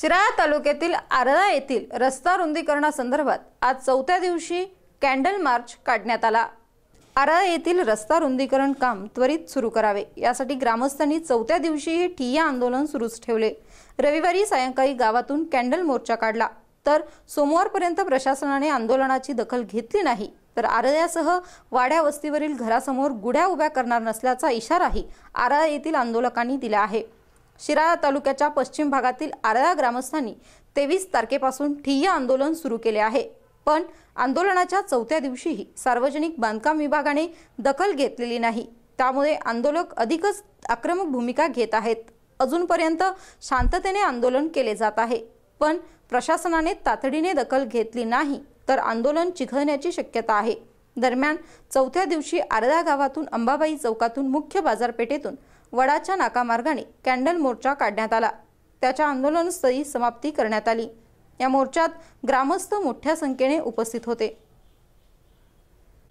शिराळा तालुक्यातील आरळा येथील रस्ता रुंदीकरणासंदर्भात आज चौथ्या दिवशी कॅन्डल मार्च काढण्यात आला आरळा येथील रस्ता रुंदीकरण काम त्वरित सुरू करावे यासाठी ग्रामस्थांनी चौथ्या दिवशीही ठिय्या आंदोलन सुरूच ठेवले रविवारी सायंकाळी गावातून कॅन्डल मोर्चा काढला तर सोमवारपर्यंत प्रशासनाने आंदोलनाची दखल घेतली नाही तर आरळ्यासह वाड्या वस्तीवरील घरासमोर गुढ्या उभ्या करणार नसल्याचा इशाराही आरळा येथील आंदोलकांनी दिला आहे शिराळा तालुक्याच्या पश्चिम भागातील आरळा ग्रामस्थांनी तेवीस तारखेपासून ठिय्या आंदोलन सुरू केले आहे पण आंदोलनाच्या चौथ्या दिवशीही सार्वजनिक बांधकाम विभागाने दखल घेतलेली नाही त्यामुळे आंदोलक अधिकच आक्रमक भूमिका घेत आहेत अजूनपर्यंत शांततेने आंदोलन केले जात आहे पण प्रशासनाने तातडीने दखल घेतली नाही तर आंदोलन चिघळण्याची शक्यता आहे दरम्यान चौथ्या दिवशी आरदा गावातून अंबाबाई चौकातून मुख्य बाजारपेठेतून वडाच्या नाकामार्गाने कॅन्डल मोर्चा काढण्यात आला त्याच्या आंदोलनस्थळी समाप्ती करण्यात आली या मोर्चात ग्रामस्थ मोठ्या संख्येने उपस्थित होते